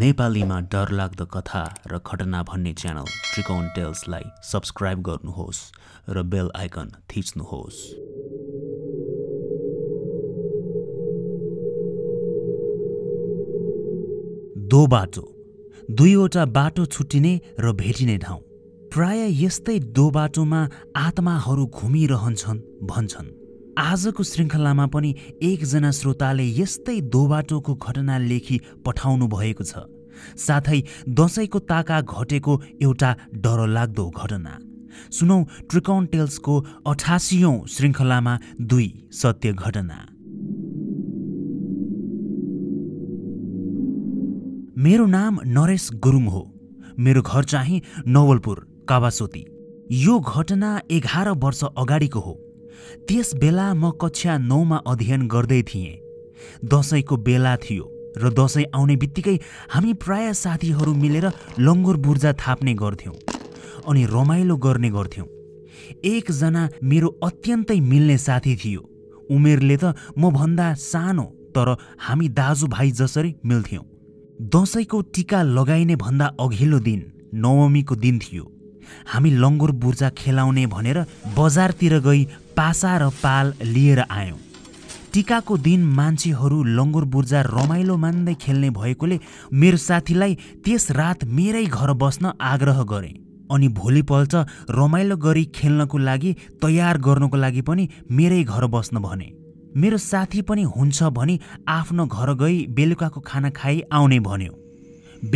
नेपालीमा डरलाग्दो कथा र घटना भन्ने च्यानल त्रिकोण टेल्सलाई सब्सक्राइब गर्नुहोस् र बेल आइकन थिच्नुहोस् दो बाटो दुईवटा बाटो छुट्टिने र भेटिने ठाउँ प्राय यस्तै दो बाटोमा आत्माहरू घुमिरहन्छन् भन्छन् आजको श्रृङ्खलामा पनि एकजना श्रोताले यस्तै दोबाटोको घटना लेखी पठाउनु भएको छ साथै दसैँको ताका घटेको एउटा डरलाग्दो घटना सुनौ ट्रिकन टेल्सको अठासीौँ श्रृङ्खलामा दुई सत्य घटना मेरो नाम नरेश गुरुङ हो मेरो घर चाहिँ नवलपुर कावासोती यो घटना एघार वर्ष अगाडिको हो त्यस बेला म कक्षा नौमा अध्ययन गर्दै थिएँ दसैँको बेला थियो र दसैँ आउने बित्तिकै हामी प्राय साथीहरू मिलेर लङ्गुर बुर्जा थाप्ने गर्थ्यौँ अनि रमाइलो गर्ने गर्थ्यौँ एकजना मेरो अत्यन्तै मिल्ने साथी थियो उमेरले त म भन्दा सानो तर हामी दाजुभाइ जसरी मिल्थ्यौँ दसैँको टिका लगाइने भन्दा अघिल्लो दिन नवमीको दिन थियो हामी लङ्गुर बुर्जा खेलाउने भनेर बजारतिर गई पासा र पाल लिएर आयौँ टिकाको दिन मान्छेहरू लङ्गुर बुर्जा रमाइलो मान्दै खेल्ने भएकोले मेरो साथीलाई त्यस रात मेरै घर बस्न आग्रह गरे अनि भोलिपल्ट रमाइलो गरी खेल्नको लागि तयार गर्नको लागि पनि मेरै घर बस्न भने मेरो साथी पनि हुन्छ भनी आफ्नो घर गई बेलुकाको खाना खाई आउने भन्यो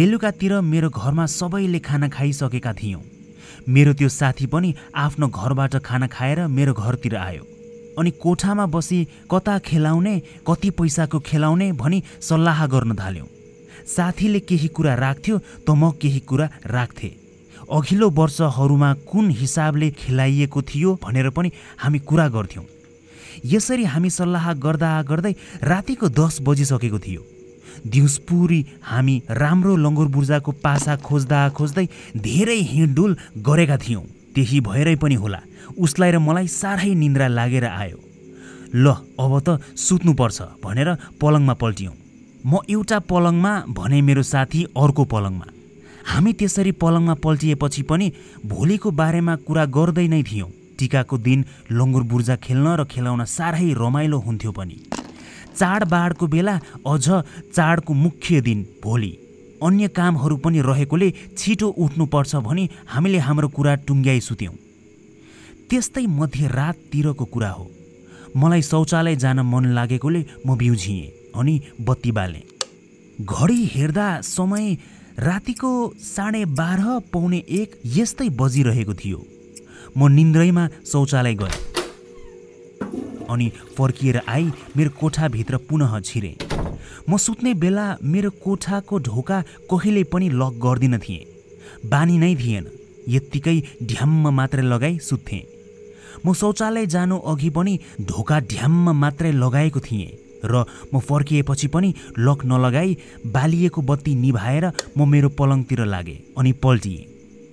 बेलुकातिर मेरो घरमा सबैले खाना खाइसकेका थियौँ मेरो त्यो साथी पनि आफ्नो घरबाट खाना खाएर मेरो घरतिर आयो अनि कोठामा बसी कता खेलाउने कति पैसाको खेलाउने भनी सल्लाह गर्न थाल्यौँ साथीले केही कुरा राख्थ्यो त म केही कुरा राख्थेँ अघिल्लो वर्षहरूमा कुन हिसाबले खेलाइएको थियो भनेर पनि हामी कुरा गर्थ्यौँ यसरी हामी सल्लाह गर्दा गर्दै रातिको दस बजिसकेको थियो दिउँसपुरी हामी राम्रो लङ्गुर बुर्जाको पासा खोज्दा खोज्दै धेरै हिँडडुल गरेका थियौँ त्यही भएरै पनि होला उसलाई र मलाई साह्रै निन्द्रा लागेर आयो ल अब त सुत्नुपर्छ भनेर पलङमा पल्टियौँ म एउटा पलङमा भने मेरो साथी अर्को पलङमा हामी त्यसरी पलङमा पल्टिएपछि पनि भोलिको बारेमा कुरा गर्दै नै थियौँ टिकाको दिन लङ्गुर बुर्जा खेल्न र खेलाउन साह्रै रमाइलो हुन्थ्यो पनि चाडबाडको बेला अझ चाडको मुख्य दिन भोलि अन्य कामहरू पनि रहेकोले छिटो उठ्नुपर्छ भने हामीले हाम्रो कुरा टुङ्ग्याइ सुत्यौँ त्यस्तै मध्य राततिरको कुरा हो मलाई शौचालय जान मन लागेकोले म बिउझिएँ अनि बत्ती बालेँ घडी हेर्दा समय रातिको साढे बाह्र पाउने एक यस्तै बजिरहेको थियो म निन्द्रैमा शौचालय गएँ अनि फर्किएर आई मेरो कोठाभित्र पुनः छिरे म सुत्ने बेला मेरो कोठाको ढोका कहिले पनि लक गर्दिन थिएँ बानी नै थिएन यत्तिकै ढ्याम्म मात्रै लगाई सुत्थेँ म शौचालय जानु अघि पनि ढोका ढ्याम्म मात्रै लगाएको थिएँ र म फर्किएपछि पनि लक नलगाई बालिएको बत्ती निभाएर म मेरो पलङतिर लागे अनि पल्टिएँ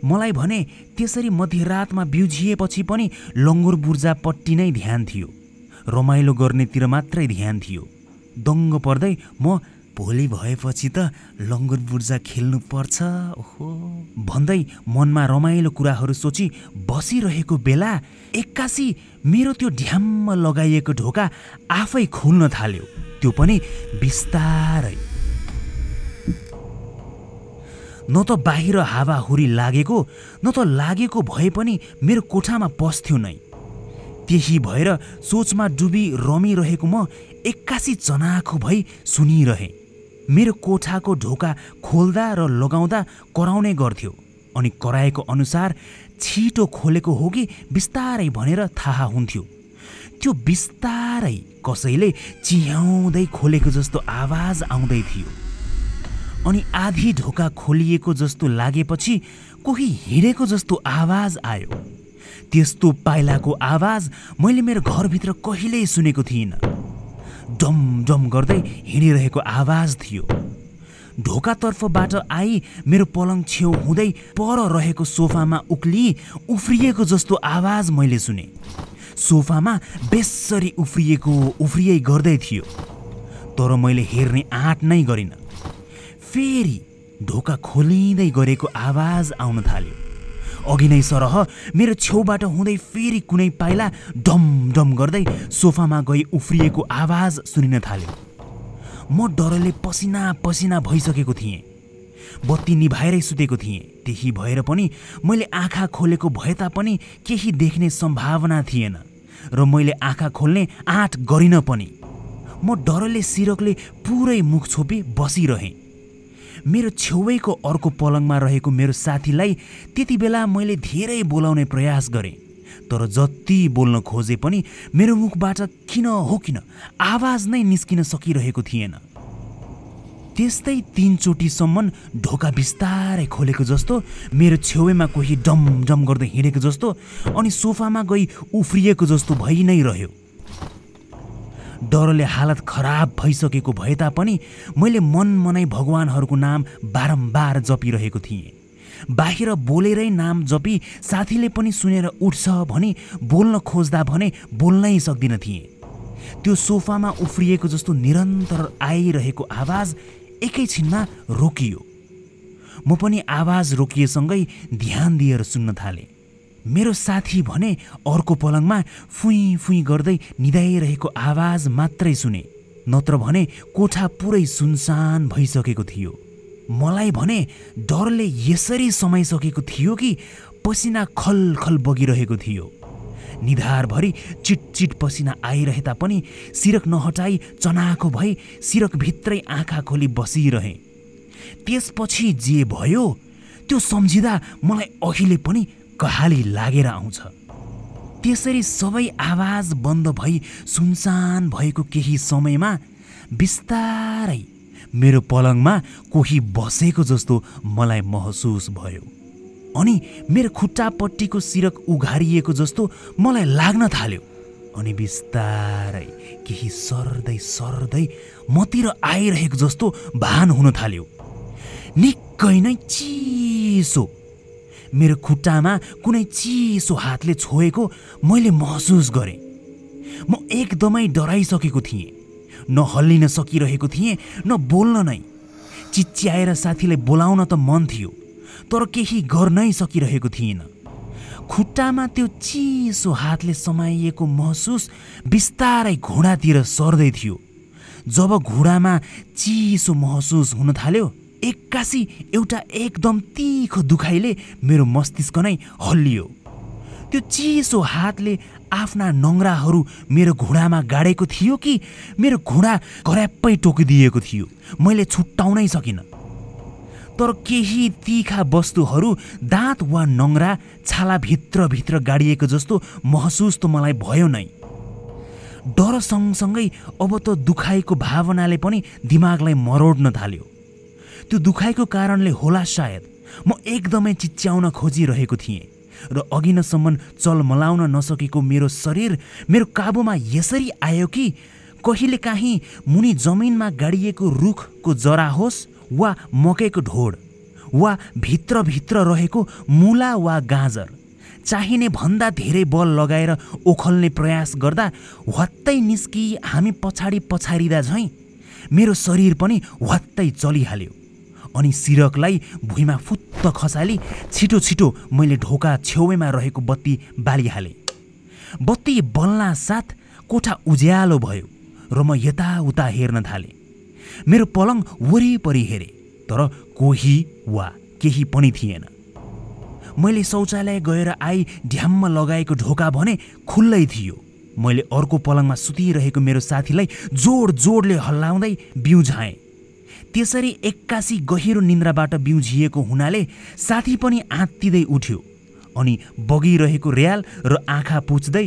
मलाई भने त्यसरी मध्यरातमा बिउजिएपछि पनि लङ्गुर बुर्जापट्टि नै ध्यान थियो रमाइलो गर्नेतिर मात्रै ध्यान थियो दङ्ग पर्दै म भोलि भएपछि त लङ्गुर बुर्जा खेल्नुपर्छ ओहो भन्दै मनमा रमाइलो कुराहरू सोची बसिरहेको बेला एक्कासी मेरो त्यो ढ्याम्म लगाइएको ढोका आफै खुल्न थाल्यो त्यो पनि बिस्तारै न त बाहिर हावाहुरी लागेको न त लागेको भए पनि मेरो कोठामा पस्थ्यो नै त्यही भएर सोचमा डुबी रमिरहेको म एक्कासी चनाखो भई सुनिरहेँ मेरो कोठाको ढोका खोल्दा र लगाउँदा कराउने गर्थ्यो अनि कराएको अनुसार छिटो खोलेको हो कि बिस्तारै भनेर थाहा हुन्थ्यो त्यो बिस्तारै कसैले चिहाउँदै खोलेको जस्तो आवाज आउँदै थियो अनि आधी ढोका खोलिएको जस्तो लागेपछि कोही हिँडेको जस्तो आवाज आयो त्यस्तो पाइलाको आवाज मैले मेरो घरभित्र कहिल्यै सुनेको थिइनँ डम डम गर्दै हिँडिरहेको आवाज थियो ढोकातर्फबाट आई मेरो पलङ छेउ हुँदै पर रहेको सोफामा उक्ली उफ्रिएको जस्तो आवाज मैले सुने सोफामा बेसरी उफ्रिएको उफ्रिए गर्दै थियो तर मैले हेर्ने आँट नै गरिनँ फेरि ढोका खोलिँदै गरेको आवाज आउन थाल्यो अघि नै सरह मेरो छेउबाट हुँदै फेरि कुनै पाइला डम डम गर्दै सोफामा गई उफ्रिएको आवाज सुनिन थाल्यो म डरले पसिना पसिना भइसकेको थिएँ बत्ती निभाएरै सुतेको थिएँ त्यही भएर पनि मैले आँखा खोलेको भए तापनि केही देख्ने सम्भावना थिएन र मैले आँखा खोल्ने आँट गरिन पनि म डरले सिरकले पुरै मुख छोपी बसिरहेँ मेरो छेउैको अर्को पलङमा रहेको मेरो साथीलाई त्यति बेला मैले धेरै बोलाउने प्रयास गरेँ तर जति बोल्न खोजे पनि मेरो मुखबाट किन हो किन आवाज नै निस्किन सकिरहेको थिएन त्यस्तै तिनचोटिसम्म ढोका बिस्तारै खोलेको जस्तो मेरो छेउमा कोही डमडम गर्दै हिँडेको जस्तो अनि सोफामा गई उफ्रिएको जस्तो भइ नै रह्यो डरले हालत खराब भइसकेको भए तापनि मैले मनमनै भगवान्हरूको नाम बारम्बार जपिरहेको थिएँ बाहिर बोलेरै नाम जपी साथीले पनि सुनेर उठ्छ भने बोल्न खोज्दा भने बोल्नै सक्दिन थिएँ त्यो सोफामा उफ्रिएको जस्तो निरन्तर आइरहेको आवाज एकैछिनमा रोकियो म पनि आवाज रोकिएसँगै ध्यान दिएर सुन्न थालेँ मेरो साथी भने अर्को पलङमा फुइँ फुइँ गर्दै निधाइरहेको आवाज मात्रै सुने नत्र भने कोठा पुरै सुनसान भइसकेको थियो मलाई भने डरले यसरी समाइसकेको थियो कि पसिना खलखल बगिरहेको थियो निधारभरि चिटचिट पसिना आइरहे तापनि सिरक नहटाई चनाको भई सिरकभित्रै आँखा खोली बसिरहे त्यसपछि जे भयो त्यो सम्झिँदा मलाई अहिले पनि कहाली लागेर आउँछ त्यसरी सबै आवाज बन्द भई सुनसान भएको केही समयमा बिस्तारै मेरो पलङमा कोही बसेको जस्तो मलाई महसुस भयो अनि मेरो खुट्टापट्टिको सिरक उघारिएको जस्तो मलाई लाग्न थाल्यो अनि बिस्तारै केही सर्दै सर्दै मतिर आइरहेको जस्तो भान हुन थाल्यो निकै नै चिसो मेरो खुट्टामा कुनै चिसो हातले छोएको मैले महसुस गरेँ म एकदमै डराइसकेको थिएँ न हल्लिन सकिरहेको थिएँ न बोल्न नै चिच्याएर साथीलाई बोलाउन त मन थियो तर केही गर्नै सकिरहेको थिएन खुट्टामा त्यो चिसो हातले समाइएको महसुस बिस्तारै घुँडातिर सर्दै थियो जब घुँडामा चिसो महसुस हुन थाल्यो एक्कासी एउटा एकदम तिखो दुखाइले मेरो मस्तिष्क नै हल्लियो त्यो चिसो हातले आफ्ना नङ्राहरू मेरो घुँडामा गाडेको थियो कि मेरो घुँडा घराप्पै टोकिदिएको थियो मैले छुट्टाउनै सकिनँ तर केही तिखा वस्तुहरू दाँत वा नङ्रा छालाभित्रभित्र गाडिएको जस्तो महसुस त मलाई भयो नै डर सँगसँगै अब त दुखाइको भावनाले पनि दिमागलाई मरोड्न थाल्यो त्यो दुखाइको कारणले होला सायद म एकदमै चिच्याउन खोजिरहेको थिएँ र अघिनसम्म चलमलाउन नसकेको मेरो शरीर मेरो काबुमा यसरी आयो कि कहिलेकाहीँ मुनि जमिनमा गाडिएको रुखको जरा होस् वा मकैको ढोड वा भित्रभित्र रहेको मुला वा गाजर चाहिने भन्दा धेरै बल लगाएर ओखल्ने प्रयास गर्दा ह्वात्तै निस्कि हामी पछाडि पछारिँदा झैँ मेरो शरीर पनि ह्वात्तै चलिहाल्यो अनि सिरकलाई भुइँमा फुत्त खसाली छिटो छिटो मैले ढोका छेउमा रहेको बत्ती बालिहाले बत्ती बल्ला साथ कोठा उज्यालो भयो र म यताउता हेर्न थालेँ मेरो पलङ वरिपरि हेरेँ तर कोही वा केही पनि थिएन मैले शौचालय गएर आई ढ्याममा लगाएको ढोका भने खुल्लै थियो मैले अर्को पलङमा सुतिरहेको मेरो साथीलाई जोड जोडले हल्लाउँदै बिउझाएँ त्यसरी एक्कासी गहिरो निन्द्राबाट बिउझिएको हुनाले साथी पनि आत्तिँदै उठ्यो अनि बगिरहेको र्याल र आँखा पुच्दै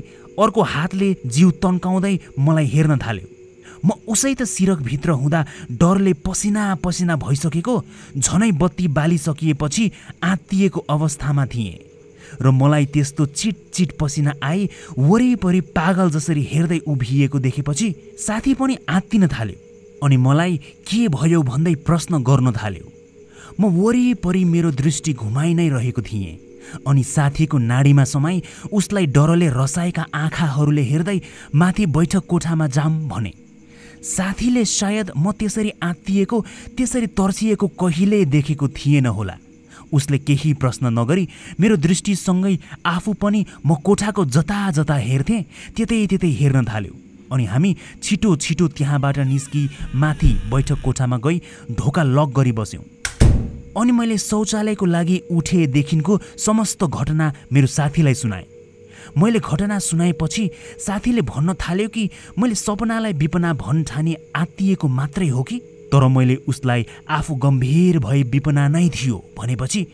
अर्को हातले जिउ तन्काउँदै मलाई हेर्न थाल्यो म उसै त सिरकभित्र हुँदा डरले पसिना पसिना भइसकेको झनै बत्ती बालिसकिएपछि आत्तिएको अवस्थामा थिएँ र मलाई त्यस्तो चिट चिट पसिना आई वरिपरि पागल जसरी हेर्दै उभिएको देखेपछि साथी पनि आत्तिन थाल्यो अनि मलाई के भयो भन्दै प्रश्न गर्न थाल्यो म वरिपरि मेरो दृष्टि घुमाइ नै रहेको थिएँ अनि साथीको नाडीमा समाई उसलाई डरले रसाएका आँखाहरूले हेर्दै माथि बैठक कोठामा जाम भने साथीले सायद म त्यसरी आत्तिएको त्यसरी तर्सिएको कहिले देखेको थिएन होला उसले केही प्रश्न नगरी मेरो दृष्टिसँगै आफू पनि म कोठाको जता जता हेर्थेँ त्यतै त्यतै हेर्न थाल्यो अनि हामी छिटो छिटो त्यहाँबाट निस्की माथि बैठक कोठामा गई ढोका लक गरी बस्यौँ अनि मैले शौचालयको लागि उठेदेखिको समस्त घटना मेरो साथीलाई सुनाएँ मैले घटना सुनाएपछि साथीले भन्न थाल्यो कि मैले सपनालाई विपना भन ठाने आत्तिएको मात्रै हो कि तर मैले उसलाई आफू गम्भीर भए विपना नै थियो भनेपछि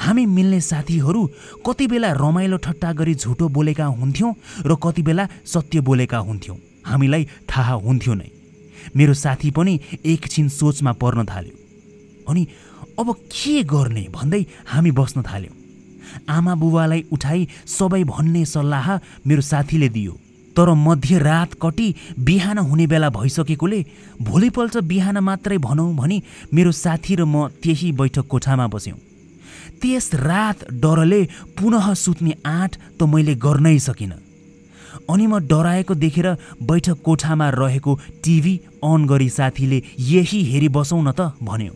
हामी मिल्ने साथीहरू कति बेला रमाइलो ठट्टा गरी झुटो बोलेका हुन्थ्यौँ र कति बेला सत्य बोलेका हुन्थ्यौँ हामीलाई थाहा हुन्थ्यो नै मेरो साथी पनि एकछिन सोचमा पर्न थाल्यो अनि अब के गर्ने भन्दै हामी बस्न थाल्यौँ आमा बुबालाई उठाई सबै भन्ने सल्लाह मेरो साथीले दियो तर मध्य रात कटी बिहान हुने बेला भइसकेकोले भोलिपल्ट बिहान मात्रै भनौँ भने मेरो साथी र म त्यही बैठक कोठामा बस्यौँ त्यस रात डरले पुनः सुत्ने आँट त मैले गर्नै सकिनँ अनि म डराएको देखेर बैठक कोठामा रहेको टिभी अन गरी साथीले यही हेरिबसौँ न त भन्यो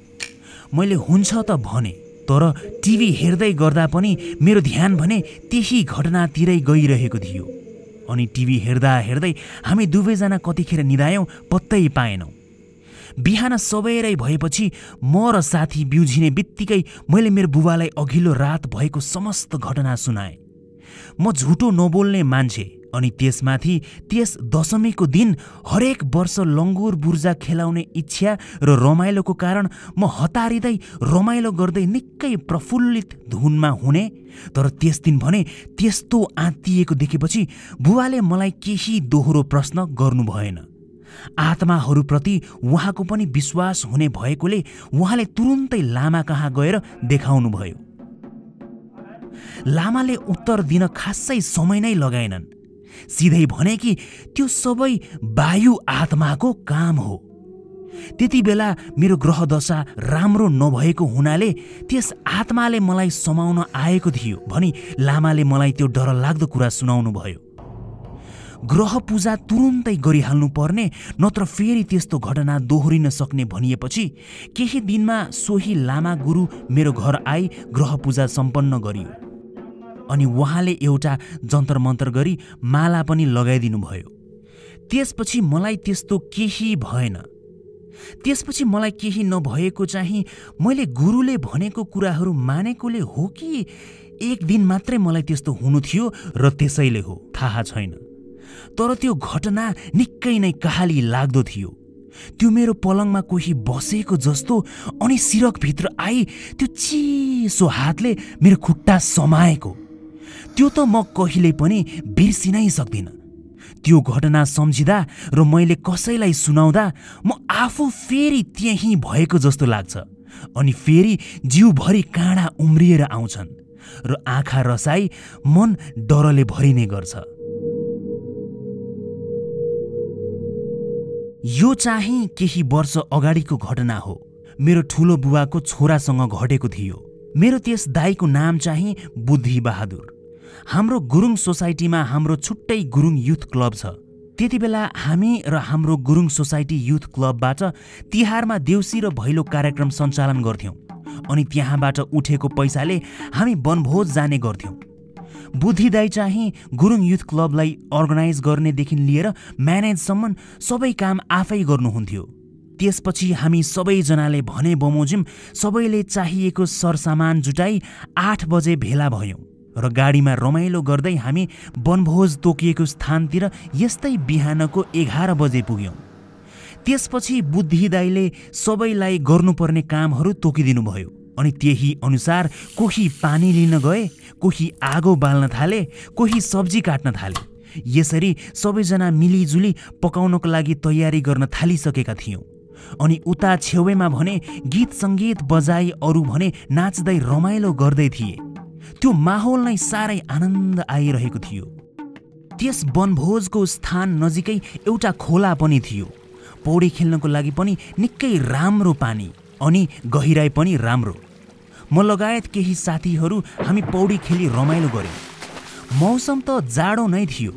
मैले हुन्छ त भने तर टिभी हेर्दै गर्दा पनि मेरो ध्यान भने त्यही घटनातिरै गइरहेको थियो अनि टिभी हेर्दा हेर्दै हामी दुवैजना कतिखेर निधायौँ पत्तै पाएनौँ बिहान सबैरै भएपछि म र साथी बिउझिने बित्तिकै मैले मेरो बुबालाई अघिल्लो रात भएको समस्त घटना सुनाएँ म झुटो नबोल्ने मान्छे अनि त्यसमाथि त्यस दशमीको दिन हरेक वर्ष लङ्गुर बुर्जा खेलाउने इच्छा र रमाइलोको कारण म हतारिँदै रमाइलो गर्दै निकै प्रफुल्लित धुनमा हुने तर त्यस दिन भने त्यस्तो आँतिएको देखेपछि बुवाले मलाई केही दोहोरो प्रश्न गर्नु भएन आत्माहरूप्रति उहाँको पनि विश्वास हुने भएकोले उहाँले तुरुन्तै लामा कहाँ गएर देखाउनुभयो लामाले उत्तर दिन खासै समय नै लगाएनन् सिधै भने कि त्यो सबै वायु आत्माको काम हो त्यति बेला मेरो ग्रहदशा राम्रो नभएको हुनाले त्यस आत्माले मलाई समाउन आएको थियो भनी लामाले मलाई त्यो डरलाग्दो कुरा सुनाउनु भयो ग्रह पूजा तुरुन्तै गरिहाल्नु पर्ने नत्र फेरि त्यस्तो घटना दोहोरिन सक्ने भनिएपछि केही दिनमा सोही लामा गुरु मेरो घर आई ग्रह पूजा सम्पन्न गरियो अनि उहाँले एउटा जन्तर मन्तर गरी माला पनि लगाइदिनु भयो त्यसपछि मलाई त्यस्तो केही भएन त्यसपछि मलाई केही नभएको चाहिँ मैले गुरुले भनेको कुराहरू मानेकोले हो कि एक दिन मात्रै मलाई त्यस्तो हुनु थियो र त्यसैले हो थाहा छैन तर त्यो घटना निकै नै कहाली लाग्दो थियो त्यो मेरो पलङमा कोही बसेको जस्तो अनि सिरकभित्र आई त्यो चिसो हातले मेरो खुट्टा समाएको त्यो त म कहिले पनि बिर्सिनै सक्दिनँ त्यो घटना सम्झिँदा र मैले कसैलाई सुनाउँदा म आफू फेरि त्यहीँ भएको जस्तो लाग्छ अनि फेरि जिउभरि काँडा उम्रिएर आउँछन् र आँखा रसाई मन डरले भरिने गर्छ यो चाहिँ केही वर्ष अगाडिको घटना हो मेरो ठुलो बुवाको छोरासँग घटेको थियो मेरो त्यस दाईको नाम चाहिँ बुद्धि बहादुर हाम्रो गुरुङ सोसाइटीमा हाम्रो छुट्टै गुरुङ युथ क्लब छ त्यति बेला हामी र हाम्रो गुरुङ सोसाइटी युथ क्लबबाट तिहारमा देउसी र भैलो कार्यक्रम सञ्चालन गर्थ्यौँ अनि त्यहाँबाट उठेको पैसाले हामी वनभोज जाने गर्थ्यौँ बुद्धिदाई चाहिँ गुरुङ युथ क्लबलाई अर्गनाइज गर्नेदेखि लिएर म्यानेजसम्म सबै काम आफै गर्नुहुन्थ्यो त्यसपछि हामी सबैजनाले भने बमोजिम सबैले चाहिएको सरसामान जुटाई आठ बजे भेला भयौँ र गाडीमा रमाइलो गर्दै हामी वनभोज तोकिएको स्थानतिर यस्तै बिहानको एघार बजे पुग्यौँ त्यसपछि बुद्धिदाईले सबैलाई गर्नुपर्ने कामहरू तोकिदिनुभयो अनि त्यही अनुसार कोही पानी लिन गए कोही आगो बाल्न थाले कोही सब्जी काट्न थाले यसरी सबैजना मिलिजुली पकाउनको लागि तयारी गर्न थालिसकेका थियौँ अनि उता छेउमा भने गीत सङ्गीत बजाई अरू भने नाच्दै रमाइलो गर्दै थिए त्यो माहौललाई साह्रै आनन्द आइरहेको थियो त्यस वनभोजको स्थान नजिकै एउटा खोला पनि थियो पौडी खेल्नको लागि पनि निकै राम्रो पानी अनि गहिराइ पनि राम्रो म लगायत केही साथीहरू हामी पौडी खेली रमाइलो गऱ्यौँ मौसम त जाडो नै थियो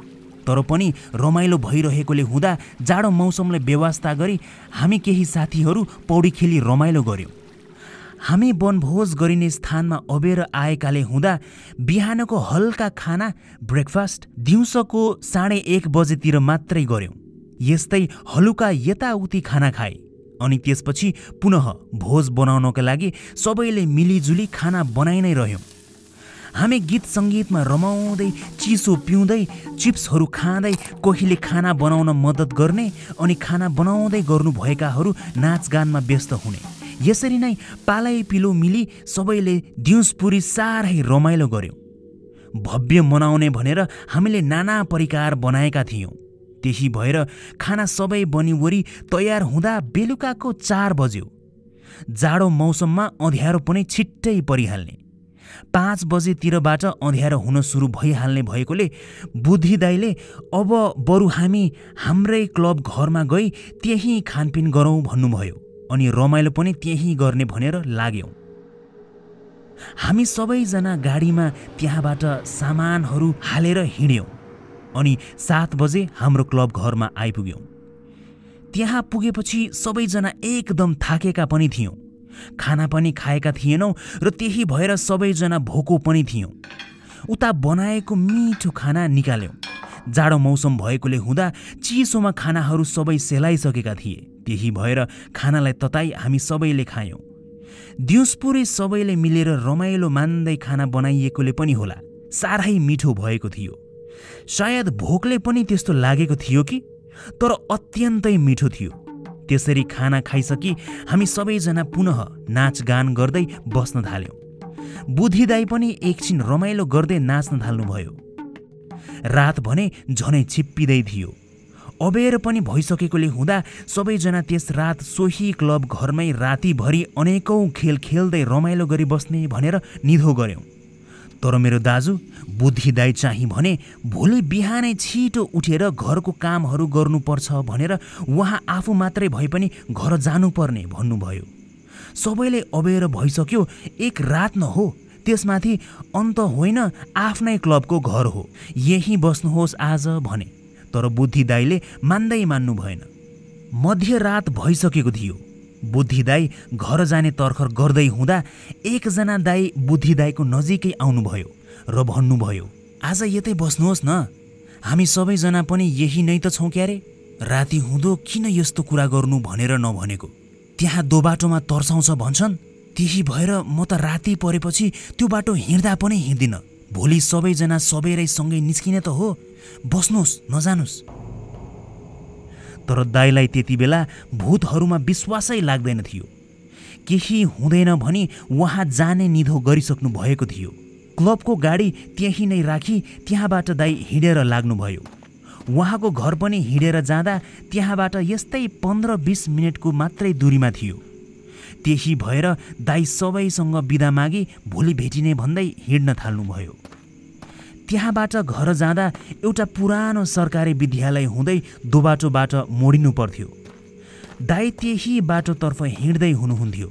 तर पनि रमाइलो भइरहेकोले हुँदा जाडो मौसमलाई व्यवस्था गरी हामी केही साथीहरू पौडी खेली रमाइलो गऱ्यौँ हामी वनभोज गरिने स्थानमा अबेर आएकाले हुँदा बिहानको हल्का खाना ब्रेकफास्ट दिउँसोको साढे एक बजेतिर मात्रै गऱ्यौँ यस्तै हलुका यताउति खाना खाए अनि त्यसपछि पुनः भोज बनाउनका लागि सबैले मिलिजुली खाना बनाइ नै रह्यौँ हामी गीत सङ्गीतमा रमाउँदै चिसो पिउँदै चिप्सहरू खाँदै कोहीले खाना बनाउन मद्दत गर्ने अनि खाना बनाउँदै गर्नुभएकाहरू नाचगानमा व्यस्त हुने यसरी नै पालै पिलो मिली सबैले दिउँसपुरी साह्रै रमाइलो गर्यौँ भव्य मनाउने भनेर हामीले नाना परिकार बनाएका थियौँ त्यही भएर खाना सबै बनिवरी तयार हुँदा बेलुकाको चार बज्यो जाडो मौसममा अँध्यारो पनि छिट्टै परिहाल्ने पाँच बजेतिरबाट अँध्यारो हुन सुरु भइहाल्ने भएकोले बुद्धि दाईले अब बरु हामी हाम्रै क्लब घरमा गई त्यहीँ खानपिन गरौँ भन्नुभयो अनि रमाइलो पनि त्यही गर्ने भनेर लाग्यौँ हामी सबैजना गाडीमा त्यहाँबाट सामानहरू हालेर हिँड्यौँ अनि सात बजे हाम्रो क्लब घरमा आइपुग्यौँ त्यहाँ पुगेपछि सबैजना एकदम थाकेका पनि थियौँ खाना पनि खाएका थिएनौँ र त्यही भएर सबैजना भोको पनि थियौँ उता बनाएको मिठो खाना निकाल्यौँ जाडो मौसम भएकोले हुँदा चिसोमा खानाहरू सबै सेलाइसकेका थिए त्यही भएर खानालाई तताई हामी सबैले खायौँ दिउँसपुरै सबैले मिलेर रमाइलो मान्दै खाना बनाइएकोले पनि होला साह्रै मिठो भएको थियो सायद भोकले पनि त्यस्तो लागेको थियो कि तर अत्यन्तै मिठो थियो त्यसरी खाना खाइसकी हामी सबैजना पुनः नाचगान गर्दै बस्न थाल्यौँ बुद्धिदाई पनि एकछिन रमाइलो गर्दै नाच्न थाल्नुभयो रात भने झनै छिप्पिँदै थियो अबेर पनि भइसकेकोले हुँदा सबैजना त्यस रात सोही क्लब घरमै रातिभरि अनेकौँ खेल खेल्दै रमाइलो गरी बस्ने भनेर निधो गऱ्यौँ तर मेरो दाजु बुद्धिदाई चाहिँ भने भोलि बिहानै छिटो उठेर घरको कामहरू गर्नुपर्छ भनेर उहाँ आफू मात्रै भए पनि घर जानुपर्ने भन्नुभयो सबैले अबेर भइसक्यो एक रात न हो त्यसमाथि अन्त होइन आफ्नै क्लबको घर हो यहीँ बस्नुहोस् आज भने तर बुद्धिदाईले मान्दै मान्नु भएन मध्यरात भइसकेको थियो बुद्धिदाई घर जाने तर्खर गर्दै हुँदा एकजना दाई बुद्धिदाईको नजिकै आउनुभयो र भन्नुभयो आज यतै बस्नुहोस् न हामी सबैजना पनि यही नै त छौँ क्यारे राति हुँदो किन यस्तो कुरा गर्नु भनेर नभनेको त्यहाँ दो बाटोमा तर्साउँछ भन्छन् त्यही भएर म त राति परेपछि त्यो बाटो हिँड्दा पनि हिँड्दिनँ भोलि सबैजना सबैलाई सँगै निस्किने त हो बस्नुहोस् नजानुस् तर दाईलाई त्यति बेला भूतहरूमा विश्वासै लाग्दैन थियो केही हुँदैन भनी उहाँ जाने निधो गरिसक्नु भएको थियो क्लबको गाडी त्यहीँ नै राखी त्यहाँबाट दाई हिँडेर लाग्नुभयो उहाँको घर पनि हिँडेर जाँदा त्यहाँबाट यस्तै पन्ध्र बिस मिनटको मात्रै दूरीमा थियो त्यही भएर दाई सबैसँग बिदा मागी भोलि भेटिने भन्दै हिँड्न थाल्नुभयो त्यहाँबाट घर जाँदा एउटा पुरानो सरकारी विद्यालय हुँदै दोबाटोबाट मोडिनु पर्थ्यो दाई त्यही बाटोतर्फ हिँड्दै हुनुहुन्थ्यो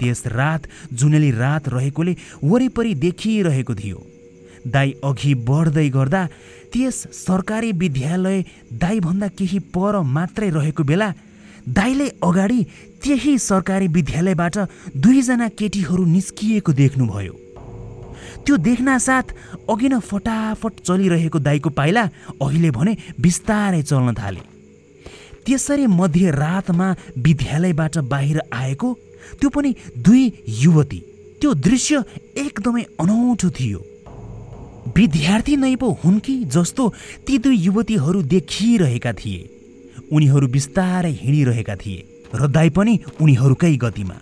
त्यस रात जुनेली रात रहेकोले वरिपरि देखिरहेको थियो दाई अघि बढ्दै गर्दा त्यस सरकारी विद्यालय दाईभन्दा केही पर मात्रै रहेको बेला दाइले अगाडि त्यही सरकारी विद्यालयबाट दुईजना केटीहरू निस्किएको देख्नुभयो त्यो देख्नासाथ अघि न फटाफट चलिरहेको दाईको पाइला अहिले भने बिस्तारै चल्न थाले त्यसरी मध्य रातमा विद्यालयबाट बाहिर आएको त्यो पनि दुई युवती त्यो दृश्य एकदमै अनौठो थियो विद्यार्थी नै पो हुन् कि जस्तो ती दुई युवतीहरू देखिरहेका थिए उनीहरू बिस्तारै हिँडिरहेका थिए र दाई पनि उनीहरूकै गतिमा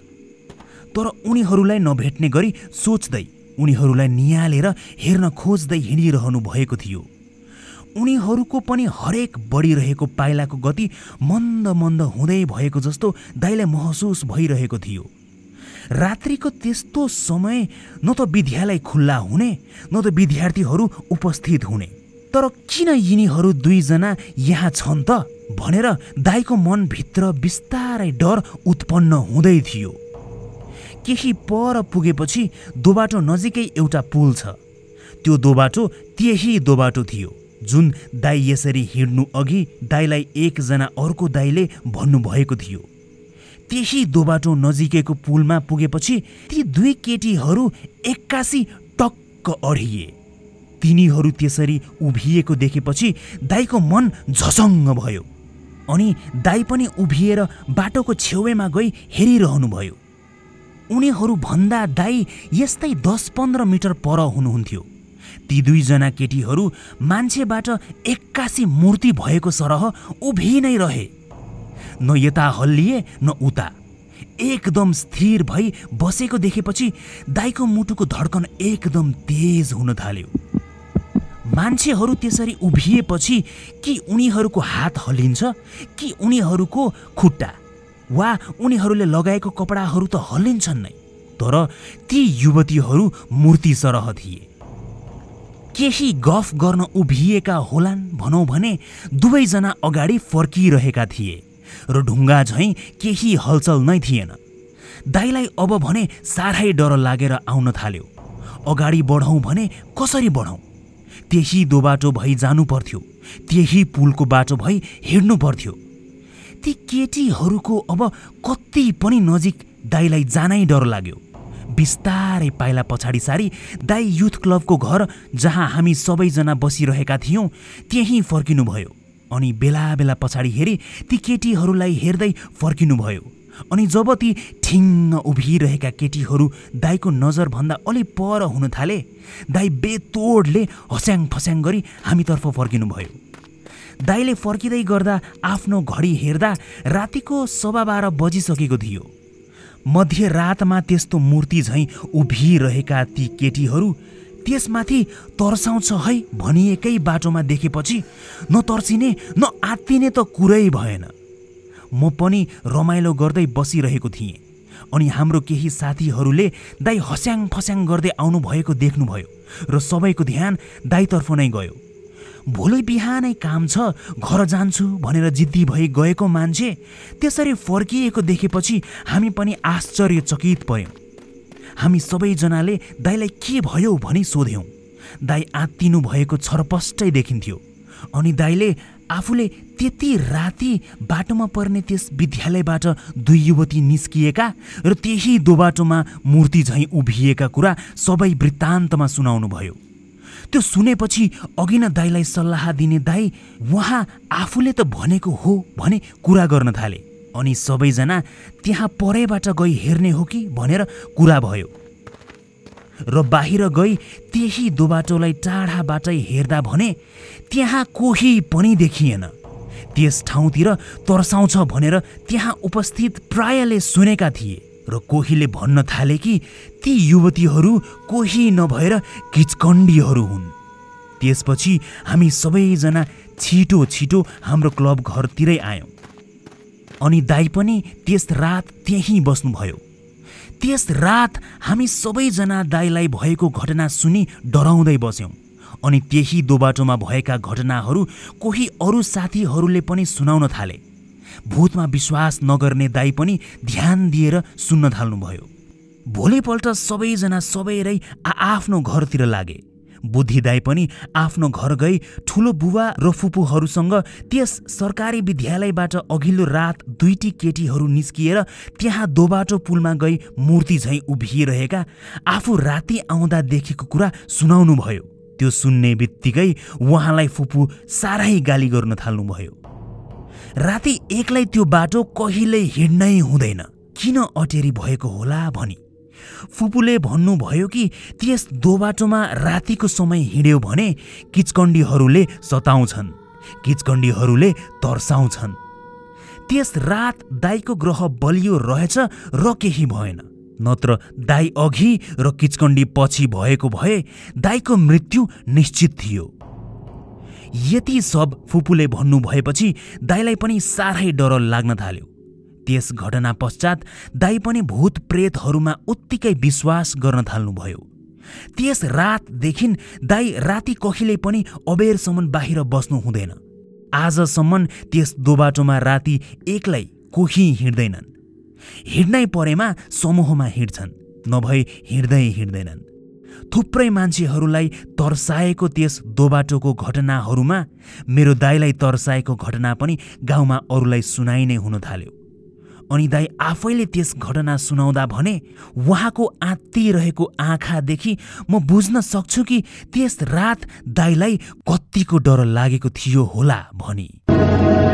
तर उनीहरूलाई नभेट्ने गरी सोच्दै उनीहरूलाई निहालेर हेर्न खोज्दै हिँडिरहनु भएको थियो उनीहरूको पनि हरेक बढिरहेको पाइलाको गति मन्द मन्द हुँदै भएको जस्तो दाईलाई महसुस भइरहेको थियो रात्रिको त्यस्तो समय न त विद्यालय खुल्ला हुने न त विद्यार्थीहरू उपस्थित हुने तर किन यिनीहरू दुईजना यहाँ छन् त भनेर दाईको मनभित्र बिस्तारै डर उत्पन्न हुँदै थियो केही पर पुगेपछि दोबाटो नजिकै एउटा पुल छ त्यो दोबाटो त्यही दोबाटो थियो जुन दाई यसरी हिँड्नु अघि दाईलाई एकजना अर्को दाईले भन्नुभएको थियो त्यही दोबाटो नजिकैको पुलमा पुगेपछि ती दुई केटीहरू एक्कासी टक्क अडिए तिनीहरू त्यसरी उभिएको देखेपछि दाईको मन झसङ्ग भयो अनि दाई पनि उभिएर बाटोको छेउमा गई हेरिरहनुभयो उनीहरू भन्दा दाई यस्तै दस पन्ध्र मिटर पर हुनुहुन्थ्यो ती दुईजना केटीहरू मान्छेबाट एक्कासी मूर्ति भएको सरह उभि नै रहे न यता हल्लिए न उता एकदम स्थिर भई बसेको देखेपछि दाईको मुटुको धड्कन एकदम तेज हुन थाल्यो मान्छेहरू त्यसरी उभिएपछि कि उनीहरूको हात हल्लिन्छ कि उनीहरूको खुट्टा वा उनीहरूले लगाएको कपडाहरू त हल्लिन्छन् नै तर ती युवतीहरू मूर्ति सरह थिए केही गफ गर्न उभिएका होलान् भनौँ भने दुवैजना अगाडि फर्किरहेका थिए र ढुङ्गा झैँ केही हलचल नै थिएन दाईलाई अब भने साह्रै डर लागेर आउन थाल्यो अगाडि बढौँ भने कसरी बढौँ त्यही दोबाटो भई जानु पर्थ्यो त्यही पुलको बाटो भई हिँड्नु पर्थ्यो ती केटीहरूको अब कति पनि नजिक दाईलाई जानै डर लाग्यो बिस्तारै पाइला पछाडि सारी दाई युथ क्लबको घर जहाँ हामी सबैजना बसिरहेका थियौँ त्यहीँ फर्किनुभयो अनि बेला बेला पछाडि हेरी ती केटीहरूलाई हेर्दै फर्किनुभयो अनि जब ती ठिङ्ग उभिरहेका केटीहरू दाईको नजरभन्दा अलि पर हुन थाले दाई बेतोडले हस्याङ फस्याङ गरी हामीतर्फ फर्किनु भयो दाईले फर्किँदै गर्दा आफ्नो घडी हेर्दा रातिको सवा बाह्र बजिसकेको थियो मध्यरातमा त्यस्तो मूर्ति झैँ उभिरहेका ती केटीहरू त्यसमाथि तर्साउँछ है भनिएकै बाटोमा देखेपछि न तर्सिने न आत्तिने त कुरै भएन म पनि रमाइलो गर्दै बसिरहेको थिएँ अनि हाम्रो केही साथीहरूले दाई हस्याङ फस्याङ गर्दै आउनुभएको देख्नुभयो र सबैको ध्यान दाईतर्फ नै गयो भोलि बिहानै काम छ घर जान्छु भनेर जिद्दी भई गएको मान्छे त्यसरी फर्किएको देखेपछि हामी पनि आश्चर्यचकित भयौँ हामी सबैजनाले दाईलाई के भयो भनी सोध्यौँ दाई आत्तिनु भएको छरपष्टै देखिन्थ्यो अनि दाईले आफूले त्यति राति बाटोमा पर्ने त्यस विद्यालयबाट दुई युवती निस्किएका र त्यही दोबाटोमा मूर्ति झैँ उभिएका कुरा सबै वृत्तान्तमा सुनाउनुभयो त्यो सुनेपछि अघि नै दाईलाई सल्लाह दिने दाई उहाँ आफूले त भनेको हो भने कुरा गर्न थाले अनि सबैजना त्यहाँ परेबाट गई हेर्ने हो कि भनेर कुरा भयो र बाहिर गई त्यही दोबाटोलाई टाढाबाटै हेर्दा भने त्यहाँ कोही पनि देखिएन त्यस ठाउँतिर तर्साउँछ भनेर त्यहाँ उपस्थित प्रायले सुनेका थिए र कोहीले भन्न थाले कि ती युवतीहरू कोही नभएर किचकण्डीहरू हुन् त्यसपछि हामी सबैजना छिटो छिटो हाम्रो क्लब घरतिरै आयौँ अनि दाई पनि त्यस रात त्यहीँ बस्नुभयो त्यस रात हामी सबैजना दाईलाई भएको घटना सुनि डराउँदै बस्यौँ अनि त्यही दोबाटोमा भएका घटनाहरू कोही अरू साथीहरूले पनि सुनाउन थाले भूतमा विश्वास नगर्ने दाई पनि ध्यान दिएर सुन्न थाल्नुभयो भोलिपल्ट सबैजना सबैरै आआफ्नो घरतिर लागे बुद्धिदाई पनि आफ्नो घर गई ठुलो बुवा र फुपूहरूसँग त्यस सरकारी विद्यालयबाट अघिल्लो रात दुईटी केटीहरू निस्किएर त्यहाँ दोबाटो पुलमा गई मूर्ति झैँ उभिरहेका आफू राति आउँदा देखेको कुरा सुनाउनुभयो त्यो सुन्ने बित्तिकै उहाँलाई फुपू साह्रै गाली गर्न थाल्नुभयो राति एक्लै त्यो बाटो कहिल्यै हिँड्नै हुँदैन किन अटेरी भएको होला भनी फुपूले भन्नुभयो कि त्यस दोबाटोमा रातिको समय हिँड्यो भने किचकण्डीहरूले सताउँछन् किचकण्डीहरूले तर्साउँछन् त्यस रात दाईको ग्रह बलियो रहेछ र केही भएन नत्र दाई अघि र किचकण्डी पछि भएको भए दाईको मृत्यु निश्चित थियो यति सब फुपूले भन्नु भएपछि दाईलाई पनि साह्रै डर लाग्न थाल्यो त्यस घटना पश्चात दाई पनि भूत प्रेतहरूमा उत्तिकै विश्वास गर्न थाल्नुभयो त्यस रातदेखि दाई राति कहिले पनि अबेरसम्म बाहिर बस्नु हुँदैन आजसम्म त्यस दोबाटोमा राति एक्लै कोही हिँड्दैनन् हिँड्नै परेमा समूहमा हिँड्छन् नभई हिँड्दै हिँड्दैनन् थुप्रै मान्छेहरूलाई तर्साएको त्यस दोबाटोको घटनाहरूमा मेरो दाईलाई तर्साएको घटना पनि गाउँमा अरूलाई सुनाइ नै हुन थाल्यो अनि दाई आफैले त्यस घटना सुनाउँदा भने उहाँको आत्तिरहेको आँखादेखि म बुझ्न सक्छु कि त्यस रात दाईलाई कत्तिको डर लागेको थियो होला भनी